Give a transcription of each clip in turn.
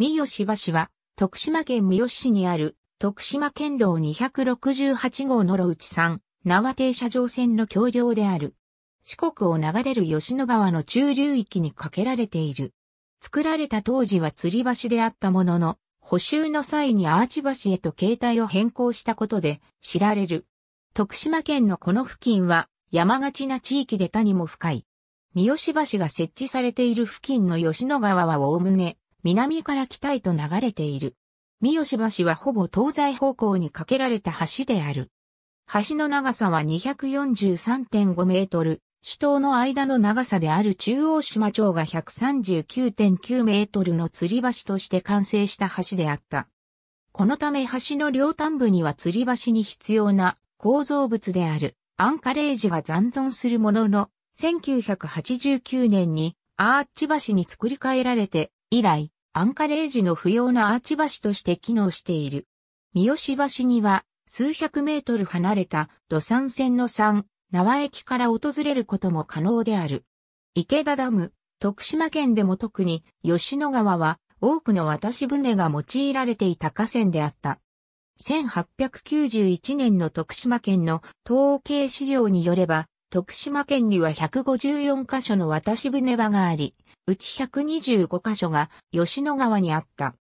三好橋は、徳島県三好市にある、徳島県道268号の路内山、縄停車場線の橋梁である。四国を流れる吉野川の中流域に架けられている。作られた当時は吊り橋であったものの、補修の際にアーチ橋へと形態を変更したことで知られる。徳島県のこの付近は山がちな地域で谷も深い。三好橋が設置されている付近の吉野川はおおむね南から北へと流れている。三好橋はほぼ東西方向に架けられた橋である。橋の長さは243.5メートル、首都の間の長さである中央島町が139.9メートルの吊り橋として完成した橋であった。このため橋の両端部には吊り橋に必要な構造物であるアンカレージが残存するものの、1989年にアーチ橋に作り変えられて以来、アンカレージの不要なアーチ橋として機能している。三好橋には、数百メートル離れた土産線の3、縄駅から訪れることも可能である。池田ダム、徳島県でも特に吉野川は多くの渡し船が用いられていた河川であった。1891年の徳島県の統計資料によれば、徳島県には154カ所の渡し船場があり、うち125カ所が吉野川にあった。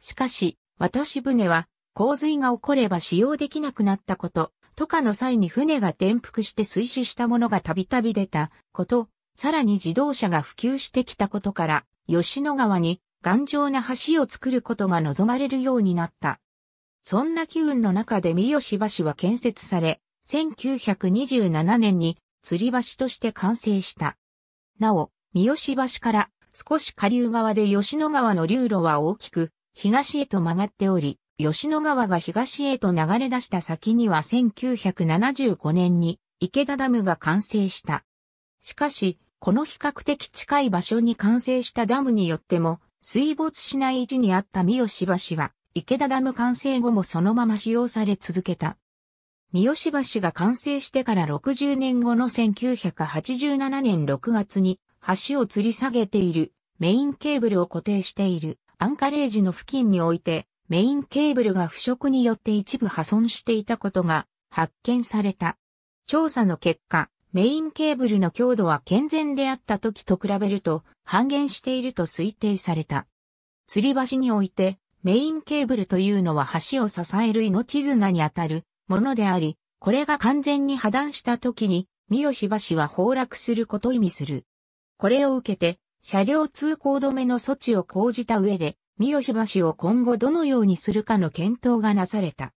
しかし、渡し船は洪水が起これば使用できなくなったこと、渡河の際に船が転覆して水死したものがたびたび出たこと、さらに自動車が普及してきたことから、吉野川に頑丈な橋を作ることが望まれるようになった。そんな機運の中で三好橋は建設され、1927年に吊り橋として完成した。なお、三好橋から少し下流側で吉野川の流路は大きく東へと曲がっており、吉野川が東へと流れ出した先には1975年に池田ダムが完成した。しかし、この比較的近い場所に完成したダムによっても水没しない位置にあった三好橋は池田ダム完成後もそのまま使用され続けた。三好橋が完成してから60年後の1987年6月に橋を吊り下げているメインケーブルを固定しているアンカレージの付近においてメインケーブルが腐食によって一部破損していたことが発見された。調査の結果、メインケーブルの強度は健全であった時と比べると半減していると推定された。吊り橋においてメインケーブルというのは橋を支える命綱にあたるものであり、これが完全に破断した時に、三好橋は崩落することを意味する。これを受けて、車両通行止めの措置を講じた上で、三好橋を今後どのようにするかの検討がなされた。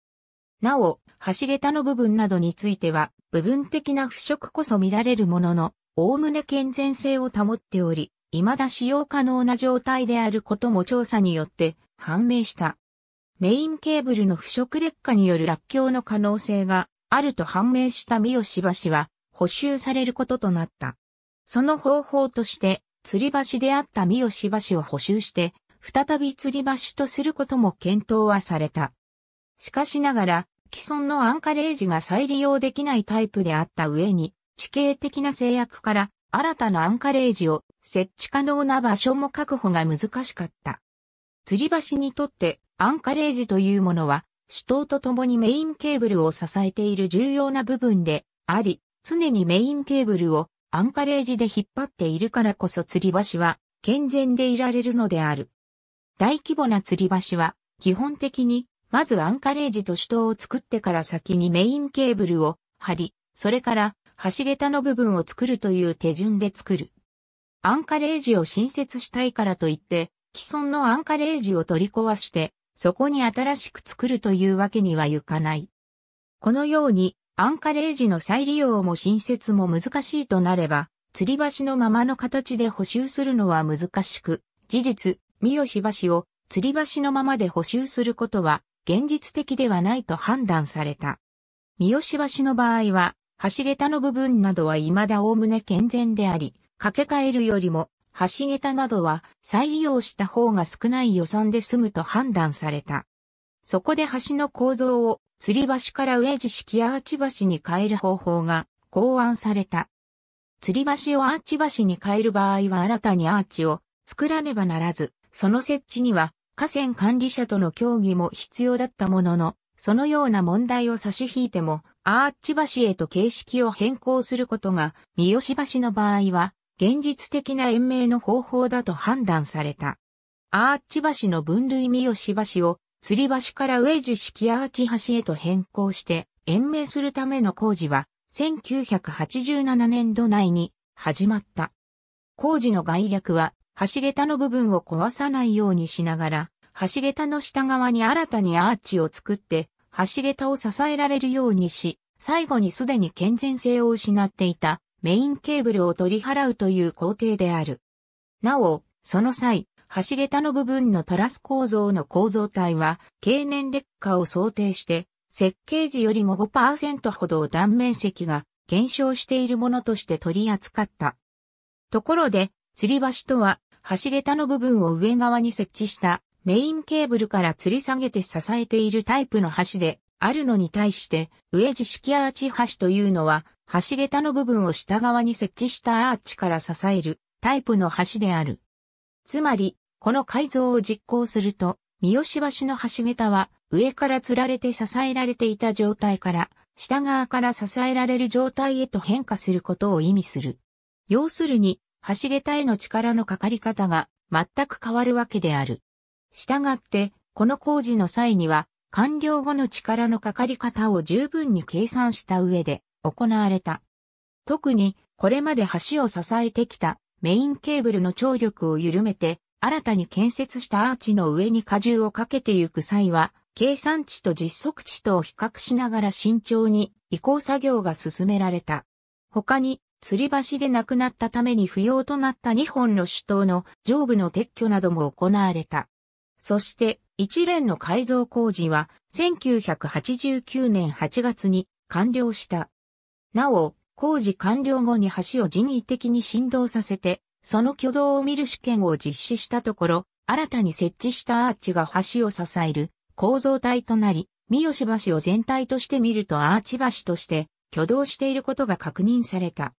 なお、橋桁の部分などについては、部分的な腐食こそ見られるものの、おおむね健全性を保っており、未だ使用可能な状態であることも調査によって判明した。メインケーブルの腐食劣化による落橋の可能性があると判明した三好橋は補修されることとなった。その方法として、吊り橋であった三好橋を補修して、再び吊り橋とすることも検討はされた。しかしながら、既存のアンカレージが再利用できないタイプであった上に、地形的な制約から新たなアンカレージを設置可能な場所も確保が難しかった。吊り橋にとってアンカレージというものは、主塔とともにメインケーブルを支えている重要な部分であり、常にメインケーブルをアンカレージで引っ張っているからこそ吊り橋は健全でいられるのである。大規模な吊り橋は基本的にまずアンカレージと主塔を作ってから先にメインケーブルを張り、それから橋桁の部分を作るという手順で作る。アンカレージを新設したいからといって、既存のアンカレージを取り壊してそこに新しく作るというわけにはいかない。このように、アンカレージの再利用も新設も難しいとなれば、吊り橋のままの形で補修するのは難しく、事実、三好橋を吊り橋のままで補修することは現実的ではないと判断された。三好橋の場合は、橋桁の部分などは未だ概ね健全であり、掛け替えるよりも橋桁などは再利用した方が少ない予算で済むと判断された。そこで橋の構造を吊り橋から上地式アーチ橋に変える方法が考案された。吊り橋をアーチ橋に変える場合は新たにアーチを作らねばならず、その設置には河川管理者との協議も必要だったものの、そのような問題を差し引いても、アーチ橋へと形式を変更することが、三好橋の場合は現実的な延命の方法だと判断された。アーチ橋の分類三好橋を、吊り橋から上樹式アーチ橋へと変更して、延命するための工事は、1987年度内に始まった。工事の概略は、橋桁の部分を壊さないようにしながら、橋桁の下側に新たにアーチを作って、橋桁を支えられるようにし、最後にすでに健全性を失っていたメインケーブルを取り払うという工程である。なお、その際、橋桁の部分のトラス構造の構造体は、経年劣化を想定して、設計時よりも5%ほど断面積が減少しているものとして取り扱った。ところで、吊り橋とは、橋桁の部分を上側に設置したメインケーブルから吊り下げて支えているタイプの橋であるのに対して、上地式アーチ橋というのは、橋桁の部分を下側に設置したアーチから支えるタイプの橋である。つまり、この改造を実行すると、三好橋の橋桁は上から吊られて支えられていた状態から下側から支えられる状態へと変化することを意味する。要するに、橋桁への力のかかり方が全く変わるわけである。したがって、この工事の際には、完了後の力のかかり方を十分に計算した上で、行われた。特に、これまで橋を支えてきたメインケーブルの張力を緩めて、新たに建設したアーチの上に荷重をかけてゆく際は、計算値と実測値とを比較しながら慎重に移行作業が進められた。他に、吊り橋でなくなったために不要となった2本の主塔の上部の撤去なども行われた。そして、一連の改造工事は1989年8月に完了した。なお、工事完了後に橋を人為的に振動させて、その挙動を見る試験を実施したところ、新たに設置したアーチが橋を支える構造体となり、三好橋を全体として見るとアーチ橋として挙動していることが確認された。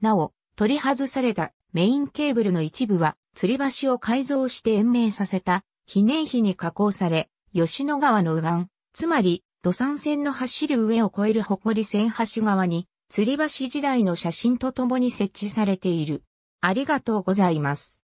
なお、取り外されたメインケーブルの一部は、吊り橋を改造して延命させた記念碑に加工され、吉野川の右岸、つまり土産線の走る上を越える誇り線橋側に、吊り橋時代の写真とともに設置されている。ありがとうございます。